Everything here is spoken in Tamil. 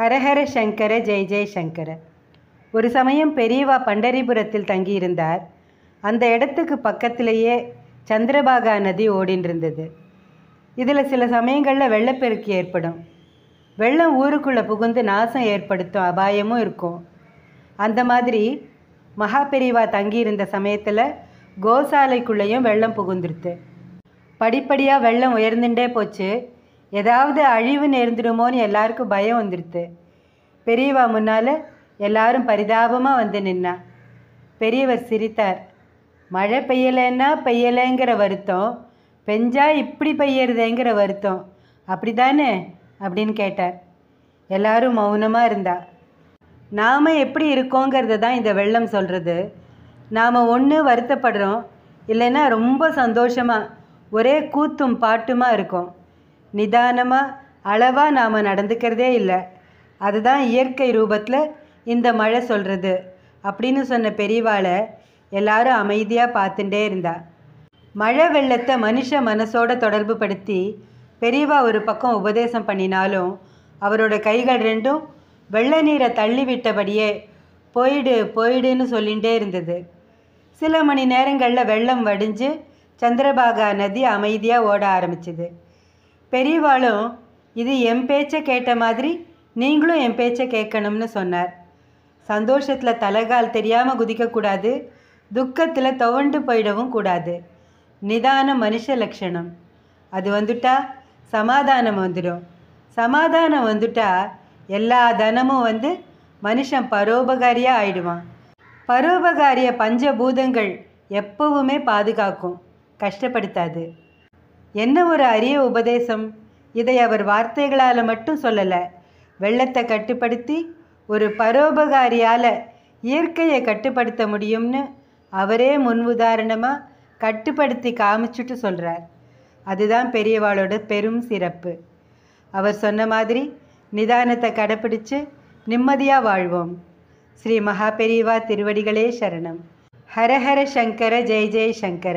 ஹரஹர சங்கர ஜெய் ஜெய் சங்கர ஒரு சமயம் பெரியவா பண்டரிபுரத்தில் தங்கியிருந்தார் அந்த இடத்துக்கு பக்கத்திலேயே சந்திரபாகா நதி ஓடின்றிருந்தது இதில் சில சமயங்களில் வெள்ளப்பெருக்கு ஏற்படும் வெள்ளம் ஊருக்குள்ளே புகுந்து நாசம் ஏற்படுத்தும் அபாயமும் இருக்கும் அந்த மாதிரி மகா பெரியவா தங்கியிருந்த சமயத்தில் கோசாலைக்குள்ளேயும் வெள்ளம் புகுந்துருது படிப்படியாக வெள்ளம் உயர்ந்துட்டே போச்சு ஏதாவது அழிவு நேர்ந்துடுமோன்னு எல்லாருக்கும் பயம் வந்துடுது பெரியவா முன்னால் எல்லாரும் பரிதாபமாக வந்து நின்னா பெரியவர் சிரித்தார் மழை பெய்யலைன்னா பெய்யலைங்கிற வருத்தம் பெஞ்சா இப்படி பெய்யறதேங்கிற வருத்தம் அப்படி தானே அப்படின்னு கேட்டார் எல்லாரும் மௌனமாக இருந்தா நாம் எப்படி இருக்கோங்கிறத தான் இந்த வெள்ளம் சொல்கிறது நாம் ஒன்று வருத்தப்படுறோம் இல்லைன்னா ரொம்ப சந்தோஷமாக ஒரே கூத்தும் பாட்டுமாக இருக்கும் நிதானமாக அளவாக நாம் நடந்துக்கிறதே இல்லை அதுதான் இயற்கை ரூபத்தில் இந்த மழை சொல்கிறது அப்படின்னு சொன்ன பெரியவாளை எல்லாரும் அமைதியாக பார்த்துட்டே இருந்தா மழை வெள்ளத்தை மனுஷ மனசோட தொடர்பு படுத்தி பெரியவா ஒரு பக்கம் உபதேசம் பண்ணினாலும் அவரோட கைகள் ரெண்டும் வெள்ளை நீரை தள்ளி விட்டபடியே போயிடு போயிடுன்னு சொல்லிகிட்டே இருந்தது சில மணி நேரங்களில் வெள்ளம் வடிஞ்சு சந்திரபாகா நதி அமைதியாக ஓட ஆரம்பிச்சுது பெரியவாளும் இது என் பேச்சை கேட்ட மாதிரி நீங்களும் என் பேச்சை கேட்கணும்னு சொன்னார் சந்தோஷத்தில் தலைகால் தெரியாமல் குதிக்கக்கூடாது துக்கத்தில் துவண்டு போயிடவும் கூடாது நிதான மனுஷ லட்சணம் அது வந்துட்டா சமாதானம் வந்துடும் சமாதானம் வந்துட்டா எல்லா தனமும் வந்து மனுஷன் பரோபகாரியாக ஆயிடுவான் பரோபகாரிய பஞ்சபூதங்கள் எப்பவுமே பாதுகாக்கும் கஷ்டப்படுத்தாது என்ன ஒரு அரிய உபதேசம் இதை அவர் வார்த்தைகளால் மட்டும் சொல்லலை வெள்ளத்தை கட்டுப்படுத்தி ஒரு பரோபகாரியால் இயற்கையை கட்டுப்படுத்த முடியும்னு அவரே முன் உதாரணமாக கட்டுப்படுத்தி காமிச்சுட்டு சொல்கிறார் அதுதான் பெரியவாளோட பெரும் சிறப்பு அவர் சொன்ன மாதிரி நிதானத்தை கடைப்பிடிச்சு நிம்மதியாக வாழ்வோம் ஸ்ரீ மகா பெரியவா திருவடிகளே சரணம் ஹரஹர சங்கர ஜெய் ஜெய் சங்கர